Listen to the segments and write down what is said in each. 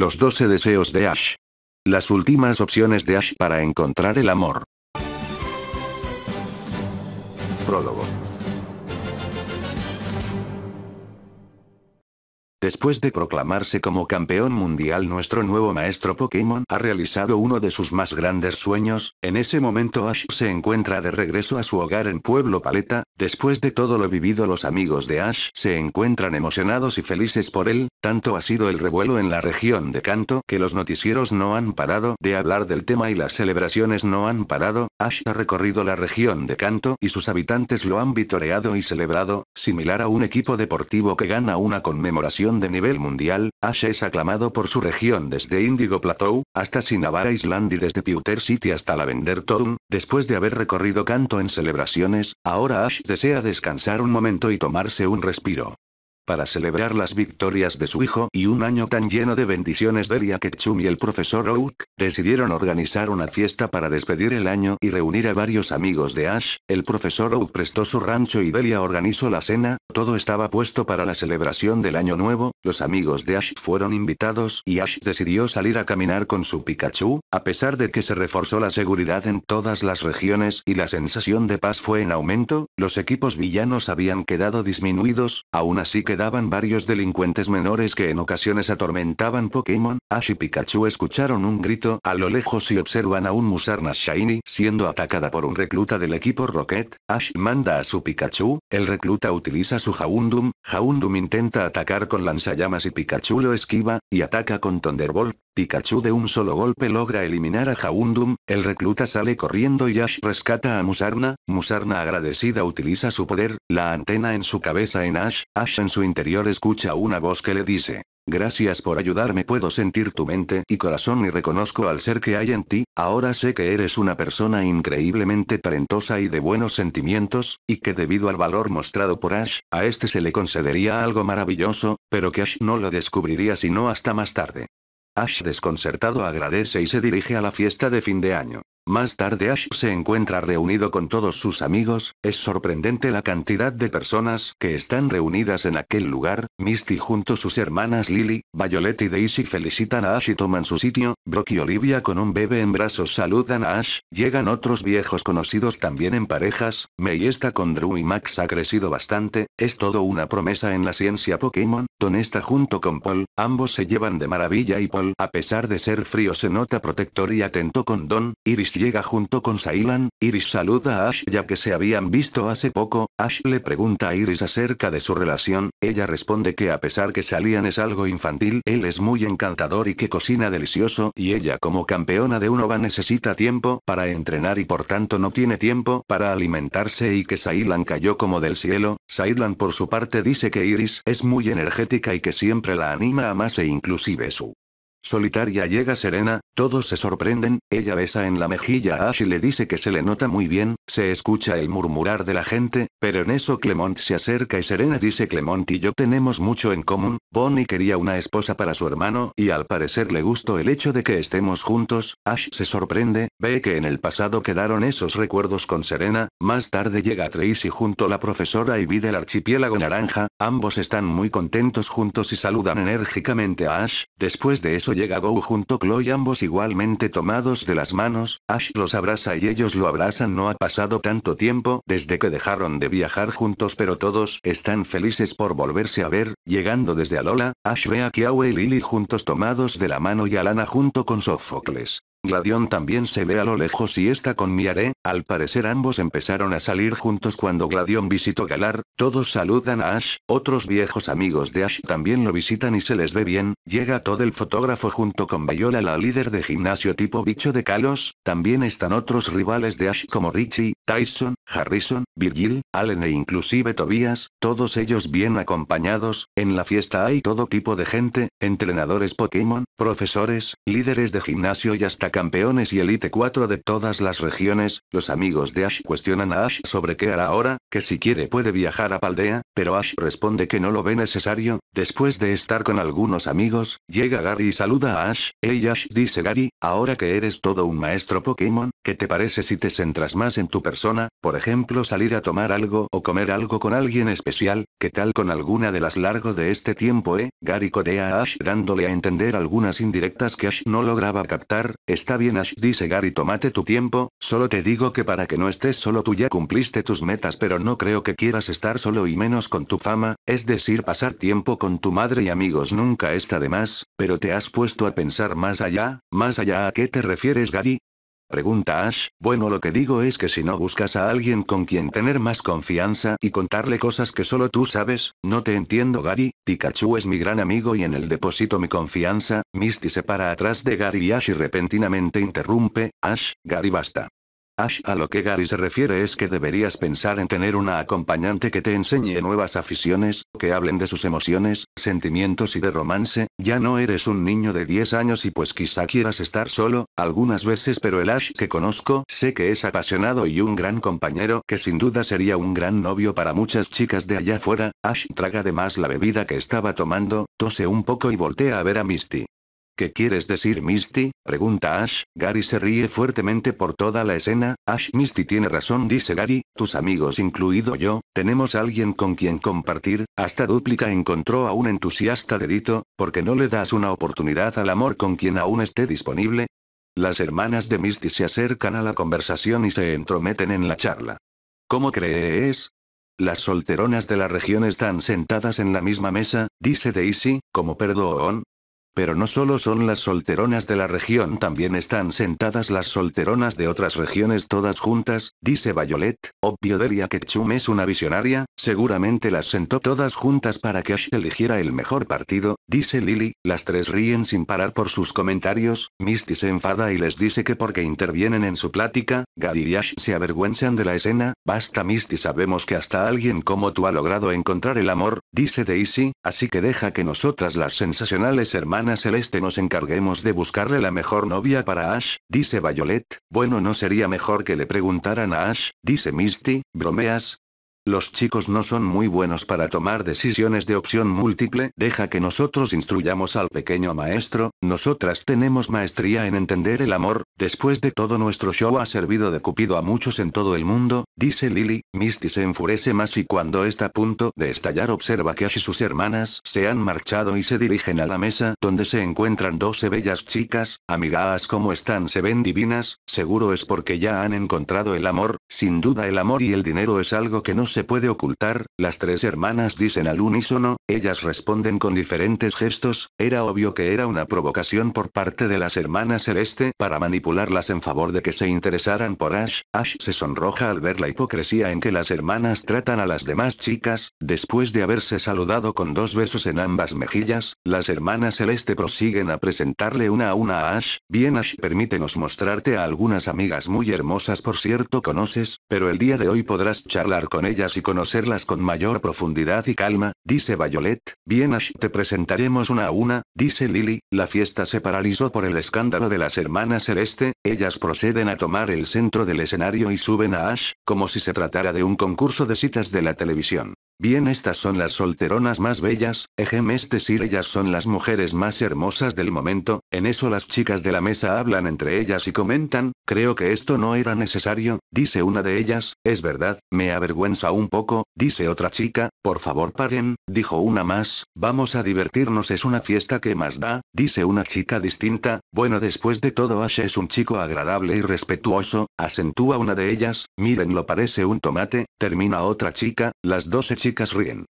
Los 12 deseos de Ash. Las últimas opciones de Ash para encontrar el amor. Prólogo. Después de proclamarse como campeón mundial nuestro nuevo maestro Pokémon ha realizado uno de sus más grandes sueños, en ese momento Ash se encuentra de regreso a su hogar en Pueblo Paleta, después de todo lo vivido los amigos de Ash se encuentran emocionados y felices por él, tanto ha sido el revuelo en la región de Canto que los noticieros no han parado de hablar del tema y las celebraciones no han parado, Ash ha recorrido la región de Canto y sus habitantes lo han vitoreado y celebrado, similar a un equipo deportivo que gana una conmemoración de nivel mundial, Ash es aclamado por su región desde Indigo Plateau, hasta Sinavara Island y desde Pewter City hasta Lavender Town, después de haber recorrido canto en celebraciones, ahora Ash desea descansar un momento y tomarse un respiro para celebrar las victorias de su hijo y un año tan lleno de bendiciones Delia Ketchum y el profesor Oak, decidieron organizar una fiesta para despedir el año y reunir a varios amigos de Ash, el profesor Oak prestó su rancho y Delia organizó la cena, todo estaba puesto para la celebración del año nuevo, los amigos de Ash fueron invitados y Ash decidió salir a caminar con su Pikachu, a pesar de que se reforzó la seguridad en todas las regiones y la sensación de paz fue en aumento, los equipos villanos habían quedado disminuidos, aún así que Daban varios delincuentes menores que en ocasiones atormentaban Pokémon, Ash y Pikachu escucharon un grito a lo lejos y observan a un Musarna Shiny siendo atacada por un recluta del equipo Rocket, Ash manda a su Pikachu, el recluta utiliza su Jaundum. Haundum intenta atacar con lanzallamas y Pikachu lo esquiva, y ataca con Thunderbolt, Pikachu de un solo golpe logra eliminar a Jaundum, el recluta sale corriendo y Ash rescata a Musarna, Musarna agradecida utiliza su poder, la antena en su cabeza en Ash, Ash en su interior escucha una voz que le dice, gracias por ayudarme puedo sentir tu mente y corazón y reconozco al ser que hay en ti, ahora sé que eres una persona increíblemente talentosa y de buenos sentimientos, y que debido al valor mostrado por Ash, a este se le concedería algo maravilloso, pero que Ash no lo descubriría sino hasta más tarde. Ash desconcertado agradece y se dirige a la fiesta de fin de año. Más tarde Ash se encuentra reunido con todos sus amigos, es sorprendente la cantidad de personas que están reunidas en aquel lugar, Misty junto a sus hermanas Lily, Violet y Daisy felicitan a Ash y toman su sitio, Brock y Olivia con un bebé en brazos saludan a Ash, llegan otros viejos conocidos también en parejas, May está con Drew y Max ha crecido bastante, es todo una promesa en la ciencia Pokémon, Don está junto con Paul, ambos se llevan de maravilla y Paul a pesar de ser frío se nota protector y atento con Don, Iris llega junto con Sailan, Iris saluda a Ash ya que se habían visto hace poco, Ash le pregunta a Iris acerca de su relación, ella responde que a pesar que salían es algo infantil, él es muy encantador y que cocina delicioso y ella como campeona de va necesita tiempo para entrenar y por tanto no tiene tiempo para alimentarse y que Sailan cayó como del cielo, Sailan por su parte dice que Iris es muy energética y que siempre la anima a más e inclusive su Solitaria llega serena, todos se sorprenden, ella besa en la mejilla a Ash y le dice que se le nota muy bien, se escucha el murmurar de la gente, pero en eso Clement se acerca y Serena dice Clement y yo tenemos mucho en común, Bonnie quería una esposa para su hermano y al parecer le gustó el hecho de que estemos juntos, Ash se sorprende, ve que en el pasado quedaron esos recuerdos con Serena, más tarde llega Tracy junto a la profesora y vive el archipiélago naranja, ambos están muy contentos juntos y saludan enérgicamente a Ash, después de eso llega Go junto a Chloe ambos igualmente tomados de las manos, Ash los abraza y ellos lo abrazan no ha pasado tanto tiempo desde que dejaron de viajar juntos pero todos están felices por volverse a ver, llegando desde Alola, Ash Kiawe y Lily juntos tomados de la mano y Alana junto con Sófocles. Gladion también se ve a lo lejos y está con Miare, al parecer ambos empezaron a salir juntos cuando Gladion visitó Galar, todos saludan a Ash, otros viejos amigos de Ash también lo visitan y se les ve bien, llega todo el fotógrafo junto con Viola la líder de gimnasio tipo bicho de Kalos, también están otros rivales de Ash como Richie, Tyson, Harrison, Virgil, Allen e inclusive Tobias, todos ellos bien acompañados, en la fiesta hay todo tipo de gente, entrenadores Pokémon, profesores, líderes de gimnasio y hasta campeones y Elite 4 de todas las regiones, los amigos de Ash cuestionan a Ash sobre qué hará ahora, que si quiere puede viajar a Paldea, pero Ash responde que no lo ve necesario. Después de estar con algunos amigos, llega Gary y saluda a Ash. ella Ash dice Gary, ahora que eres todo un maestro Pokémon, ¿Qué te parece si te centras más en tu persona, por ejemplo salir a tomar algo o comer algo con alguien especial? ¿Qué tal con alguna de las largo de este tiempo, eh? Gary codea a Ash dándole a entender algunas indirectas que Ash no lograba captar. Está bien Ash dice Gary tómate tu tiempo, solo te digo que para que no estés solo tú ya cumpliste tus metas pero no creo que quieras estar solo y menos con tu fama, es decir pasar tiempo con tu madre y amigos nunca está de más, pero te has puesto a pensar más allá, más allá a qué te refieres Gary, Pregunta Ash, bueno lo que digo es que si no buscas a alguien con quien tener más confianza y contarle cosas que solo tú sabes, no te entiendo Gary, Pikachu es mi gran amigo y en el depósito mi confianza, Misty se para atrás de Gary y Ash y repentinamente interrumpe, Ash, Gary basta. Ash, a lo que Gary se refiere es que deberías pensar en tener una acompañante que te enseñe nuevas aficiones, que hablen de sus emociones, sentimientos y de romance, ya no eres un niño de 10 años y pues quizá quieras estar solo, algunas veces pero el Ash que conozco sé que es apasionado y un gran compañero que sin duda sería un gran novio para muchas chicas de allá afuera, Ash traga además la bebida que estaba tomando, tose un poco y voltea a ver a Misty. ¿Qué quieres decir Misty? pregunta Ash, Gary se ríe fuertemente por toda la escena, Ash Misty tiene razón dice Gary, tus amigos incluido yo, tenemos alguien con quien compartir, hasta Duplica encontró a un entusiasta de dedito, porque no le das una oportunidad al amor con quien aún esté disponible? Las hermanas de Misty se acercan a la conversación y se entrometen en la charla. ¿Cómo crees? Las solteronas de la región están sentadas en la misma mesa, dice Daisy, como perdón, pero no solo son las solteronas de la región, también están sentadas las solteronas de otras regiones todas juntas, dice Violet, obvio oh, Delia que Chum es una visionaria, seguramente las sentó todas juntas para que Ash eligiera el mejor partido, dice Lily, las tres ríen sin parar por sus comentarios, Misty se enfada y les dice que porque intervienen en su plática, Gary y Ash se avergüenzan de la escena, basta Misty sabemos que hasta alguien como tú ha logrado encontrar el amor, dice Daisy, así que deja que nosotras las sensacionales hermanas Ana celeste nos encarguemos de buscarle la mejor novia para Ash, dice Violet. Bueno, no sería mejor que le preguntaran a Ash, dice Misty, bromeas, los chicos no son muy buenos para tomar decisiones de opción múltiple, deja que nosotros instruyamos al pequeño maestro, nosotras tenemos maestría en entender el amor, después de todo nuestro show ha servido de cupido a muchos en todo el mundo, dice Lily, Misty se enfurece más y cuando está a punto de estallar observa que Ash y sus hermanas se han marchado y se dirigen a la mesa, donde se encuentran 12 bellas chicas, amigas como están se ven divinas, seguro es porque ya han encontrado el amor, sin duda el amor y el dinero es algo que no se puede ocultar, las tres hermanas dicen al unísono, ellas responden con diferentes gestos, era obvio que era una provocación por parte de las hermanas Celeste para manipularlas en favor de que se interesaran por Ash, Ash se sonroja al ver la hipocresía en que las hermanas tratan a las demás chicas, después de haberse saludado con dos besos en ambas mejillas, las hermanas Celeste prosiguen a presentarle una a una a Ash, bien Ash permítenos mostrarte a algunas amigas muy hermosas por cierto conoces, pero el día de hoy podrás charlar con ellas y conocerlas con mayor profundidad y calma, dice Violet. Bien, Ash, te presentaremos una a una, dice Lily. La fiesta se paralizó por el escándalo de las hermanas Celeste. Ellas proceden a tomar el centro del escenario y suben a Ash, como si se tratara de un concurso de citas de la televisión. Bien, estas son las solteronas más bellas, ejem es decir, ellas son las mujeres más hermosas del momento, en eso las chicas de la mesa hablan entre ellas y comentan, creo que esto no era necesario, dice una de ellas, es verdad, me avergüenza un poco, dice otra chica, por favor paren, dijo una más, vamos a divertirnos, es una fiesta que más da, dice una chica distinta, bueno, después de todo Ash es un chico agradable y respetuoso, acentúa una de ellas, miren lo parece un tomate, termina otra chica, las dos chicas ríen.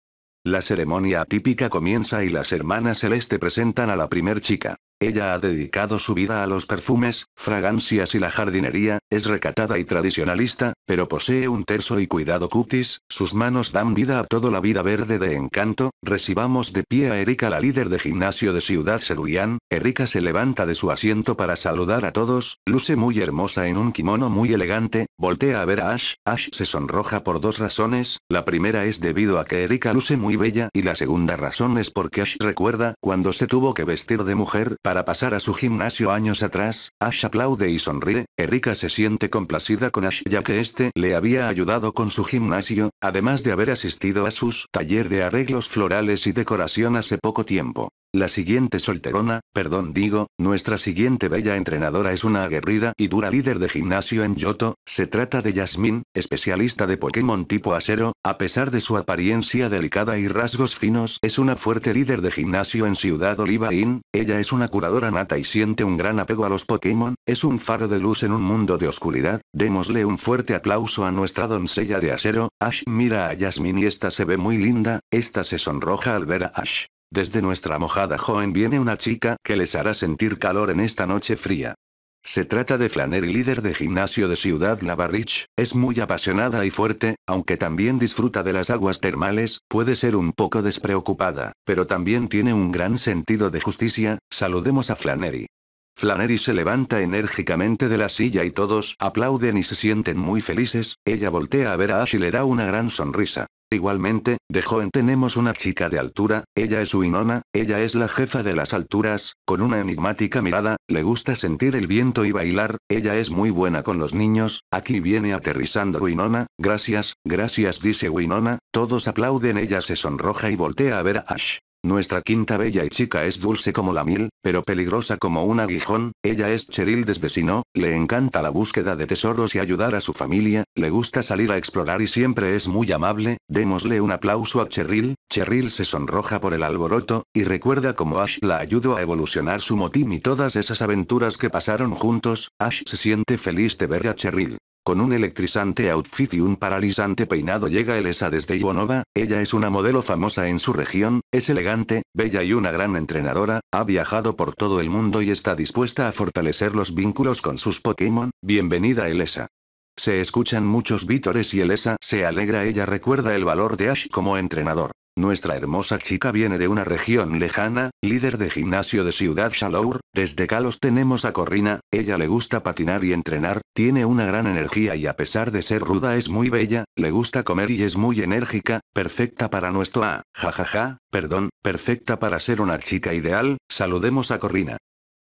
La ceremonia atípica comienza y las hermanas celeste presentan a la primer chica. Ella ha dedicado su vida a los perfumes, fragancias y la jardinería, es recatada y tradicionalista, pero posee un terso y cuidado cutis, sus manos dan vida a toda la vida verde de encanto, recibamos de pie a Erika la líder de gimnasio de Ciudad Cerulian. Erika se levanta de su asiento para saludar a todos, luce muy hermosa en un kimono muy elegante, voltea a ver a Ash, Ash se sonroja por dos razones, la primera es debido a que Erika luce muy bella y la segunda razón es porque Ash recuerda cuando se tuvo que vestir de mujer, para pasar a su gimnasio años atrás, Ash aplaude y sonríe, Erika se siente complacida con Ash ya que este le había ayudado con su gimnasio, además de haber asistido a sus taller de arreglos florales y decoración hace poco tiempo. La siguiente solterona, perdón digo, nuestra siguiente bella entrenadora es una aguerrida y dura líder de gimnasio en Yoto, se trata de Yasmin, especialista de Pokémon tipo acero, a pesar de su apariencia delicada y rasgos finos, es una fuerte líder de gimnasio en Ciudad Oliva ella es una curadora nata y siente un gran apego a los Pokémon, es un faro de luz en un mundo de oscuridad, démosle un fuerte aplauso a nuestra doncella de acero, Ash mira a Yasmin y esta se ve muy linda, esta se sonroja al ver a Ash. Desde nuestra mojada joven viene una chica que les hará sentir calor en esta noche fría. Se trata de Flannery líder de gimnasio de Ciudad lavarich es muy apasionada y fuerte, aunque también disfruta de las aguas termales, puede ser un poco despreocupada, pero también tiene un gran sentido de justicia, saludemos a Flanery. Flannery se levanta enérgicamente de la silla y todos aplauden y se sienten muy felices, ella voltea a ver a Ash y le da una gran sonrisa. Igualmente, de Joen tenemos una chica de altura, ella es Winona, ella es la jefa de las alturas, con una enigmática mirada, le gusta sentir el viento y bailar, ella es muy buena con los niños, aquí viene aterrizando Winona, gracias, gracias dice Winona, todos aplauden ella se sonroja y voltea a ver a Ash. Nuestra quinta bella y chica es dulce como la miel, pero peligrosa como un aguijón, ella es Cheryl desde si no, le encanta la búsqueda de tesoros y ayudar a su familia, le gusta salir a explorar y siempre es muy amable, démosle un aplauso a Cheryl, Cheryl se sonroja por el alboroto, y recuerda cómo Ash la ayudó a evolucionar su motín y todas esas aventuras que pasaron juntos, Ash se siente feliz de ver a Cheryl. Con un electrizante outfit y un paralizante peinado llega Elesa desde Ivonova, ella es una modelo famosa en su región, es elegante, bella y una gran entrenadora, ha viajado por todo el mundo y está dispuesta a fortalecer los vínculos con sus Pokémon, bienvenida Elesa. Se escuchan muchos vítores y Elesa se alegra ella recuerda el valor de Ash como entrenador. Nuestra hermosa chica viene de una región lejana, líder de gimnasio de Ciudad Shalour, desde Kalos tenemos a Corrina, ella le gusta patinar y entrenar, tiene una gran energía y a pesar de ser ruda es muy bella, le gusta comer y es muy enérgica, perfecta para nuestro ah, A, jajaja, perdón, perfecta para ser una chica ideal, saludemos a Corrina.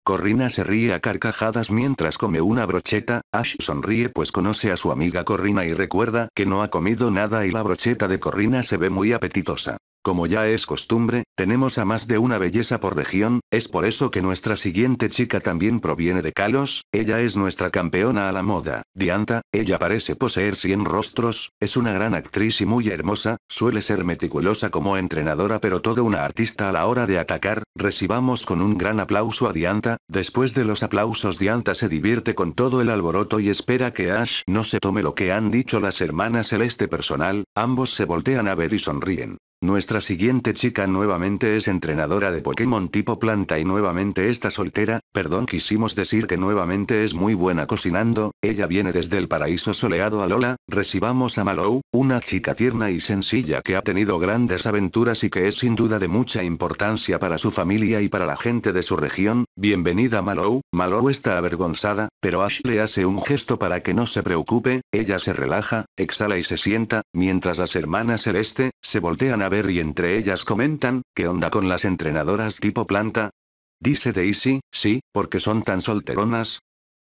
Corrina se ríe a carcajadas mientras come una brocheta, Ash sonríe pues conoce a su amiga Corrina y recuerda que no ha comido nada y la brocheta de Corrina se ve muy apetitosa. Como ya es costumbre, tenemos a más de una belleza por región, es por eso que nuestra siguiente chica también proviene de Kalos, ella es nuestra campeona a la moda, Dianta, ella parece poseer 100 rostros, es una gran actriz y muy hermosa, suele ser meticulosa como entrenadora pero toda una artista a la hora de atacar, recibamos con un gran aplauso a Dianta, después de los aplausos Dianta se divierte con todo el alboroto y espera que Ash no se tome lo que han dicho las hermanas celeste personal, ambos se voltean a ver y sonríen. Nuestra siguiente chica nuevamente es entrenadora de Pokémon tipo planta y nuevamente está soltera, perdón quisimos decir que nuevamente es muy buena cocinando, ella viene desde el paraíso soleado a Lola, recibamos a Malou, una chica tierna y sencilla que ha tenido grandes aventuras y que es sin duda de mucha importancia para su familia y para la gente de su región, bienvenida Malou, Malou está avergonzada, pero Ash le hace un gesto para que no se preocupe, ella se relaja, exhala y se sienta, mientras las hermanas celeste, se voltean a ver y entre ellas comentan, ¿qué onda con las entrenadoras tipo planta? Dice Daisy, sí, porque son tan solteronas.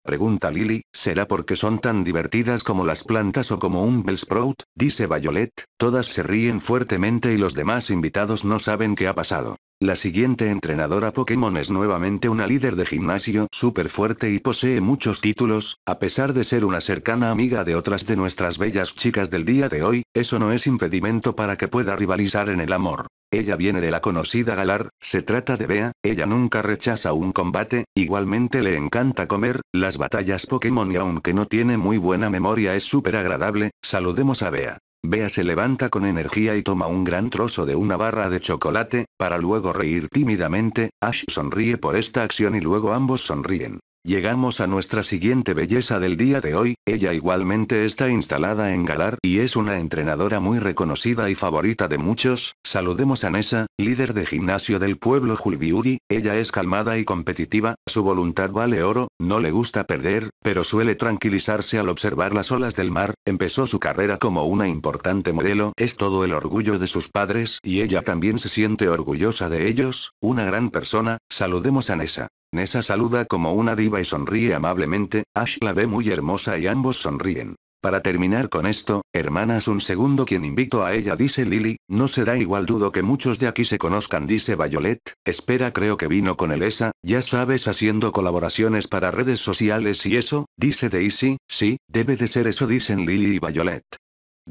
Pregunta Lily, ¿será porque son tan divertidas como las plantas o como un Bellsprout? Dice Violet, todas se ríen fuertemente y los demás invitados no saben qué ha pasado. La siguiente entrenadora Pokémon es nuevamente una líder de gimnasio súper fuerte y posee muchos títulos, a pesar de ser una cercana amiga de otras de nuestras bellas chicas del día de hoy, eso no es impedimento para que pueda rivalizar en el amor. Ella viene de la conocida Galar, se trata de Bea, ella nunca rechaza un combate, igualmente le encanta comer, las batallas Pokémon y aunque no tiene muy buena memoria es súper agradable, saludemos a Bea. Bea se levanta con energía y toma un gran trozo de una barra de chocolate, para luego reír tímidamente, Ash sonríe por esta acción y luego ambos sonríen. Llegamos a nuestra siguiente belleza del día de hoy, ella igualmente está instalada en Galar y es una entrenadora muy reconocida y favorita de muchos, saludemos a Nessa, líder de gimnasio del pueblo Julbiuri, ella es calmada y competitiva, su voluntad vale oro, no le gusta perder, pero suele tranquilizarse al observar las olas del mar, empezó su carrera como una importante modelo, es todo el orgullo de sus padres y ella también se siente orgullosa de ellos, una gran persona, saludemos a Nessa. Nessa saluda como una diva y sonríe amablemente, Ash la ve muy hermosa y ambos sonríen. Para terminar con esto, hermanas un segundo quien invito a ella dice Lily, no será igual dudo que muchos de aquí se conozcan dice Violet, espera creo que vino con el ya sabes haciendo colaboraciones para redes sociales y eso, dice Daisy, sí, debe de ser eso dicen Lily y Violet.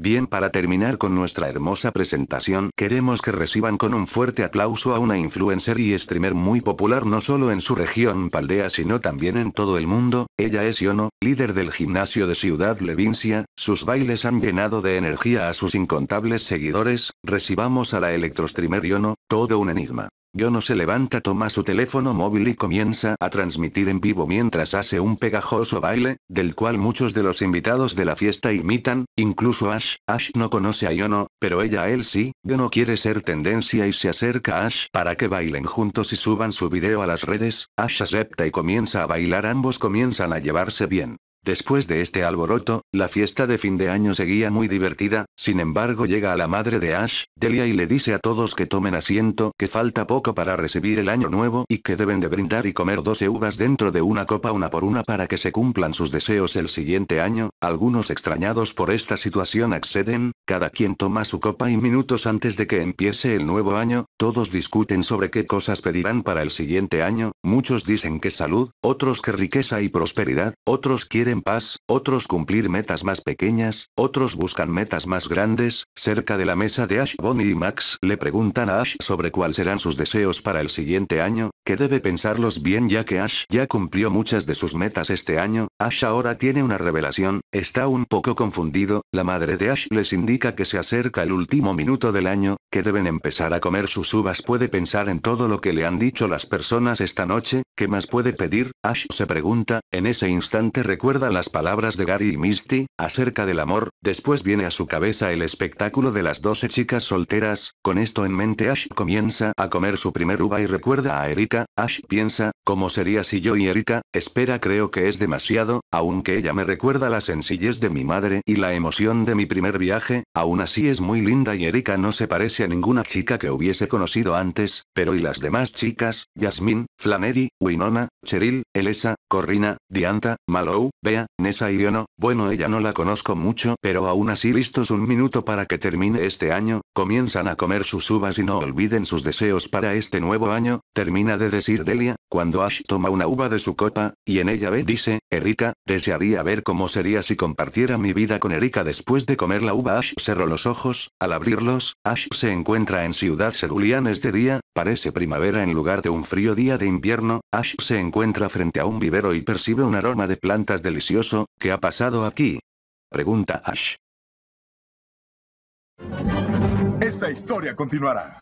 Bien, para terminar con nuestra hermosa presentación, queremos que reciban con un fuerte aplauso a una influencer y streamer muy popular no solo en su región Paldea, sino también en todo el mundo. Ella es Yono, líder del gimnasio de Ciudad Levincia. Sus bailes han llenado de energía a sus incontables seguidores. Recibamos a la electrostreamer Yono, todo un enigma. Yono se levanta, toma su teléfono móvil y comienza a transmitir en vivo mientras hace un pegajoso baile, del cual muchos de los invitados de la fiesta imitan, incluso Ash. Ash no conoce a Yono, pero ella él sí. Yono quiere ser tendencia y se acerca a Ash para que bailen juntos y suban su video a las redes. Ash acepta y comienza a bailar, ambos comienzan a llevarse bien. Después de este alboroto, la fiesta de fin de año seguía muy divertida, sin embargo llega a la madre de Ash, Delia y le dice a todos que tomen asiento, que falta poco para recibir el año nuevo y que deben de brindar y comer 12 uvas dentro de una copa una por una para que se cumplan sus deseos el siguiente año, algunos extrañados por esta situación acceden, cada quien toma su copa y minutos antes de que empiece el nuevo año, todos discuten sobre qué cosas pedirán para el siguiente año, muchos dicen que salud, otros que riqueza y prosperidad, otros quieren paz, otros cumplir metas más pequeñas, otros buscan metas más grandes. Cerca de la mesa de Ash, Bonnie y Max le preguntan a Ash sobre cuáles serán sus deseos para el siguiente año, debe pensarlos bien ya que Ash ya cumplió muchas de sus metas este año, Ash ahora tiene una revelación, está un poco confundido, la madre de Ash les indica que se acerca el último minuto del año, que deben empezar a comer sus uvas puede pensar en todo lo que le han dicho las personas esta noche, ¿qué más puede pedir? Ash se pregunta, en ese instante recuerda las palabras de Gary y Misty, acerca del amor, después viene a su cabeza el espectáculo de las 12 chicas solteras, con esto en mente Ash comienza a comer su primer uva y recuerda a Erika Ash piensa, ¿cómo sería si yo y Erika? Espera creo que es demasiado, aunque ella me recuerda la sencillez de mi madre y la emoción de mi primer viaje, aún así es muy linda y Erika no se parece a ninguna chica que hubiese conocido antes, pero y las demás chicas, Jasmine, Flanery, Winona, Cheryl, Elesa, Corrina, Dianta, Malou, Bea, Nessa y Yono, bueno ella no la conozco mucho pero aún así listos un minuto para que termine este año, comienzan a comer sus uvas y no olviden sus deseos para este nuevo año, termina de decir Delia, cuando Ash toma una uva de su copa, y en ella ve, dice, Erika, desearía ver cómo sería si compartiera mi vida con Erika después de comer la uva Ash cerró los ojos, al abrirlos, Ash se encuentra en Ciudad Cerulean este día, parece primavera en lugar de un frío día de invierno, Ash se encuentra encuentra frente a un vivero y percibe un aroma de plantas delicioso, ¿qué ha pasado aquí? Pregunta Ash. Esta historia continuará.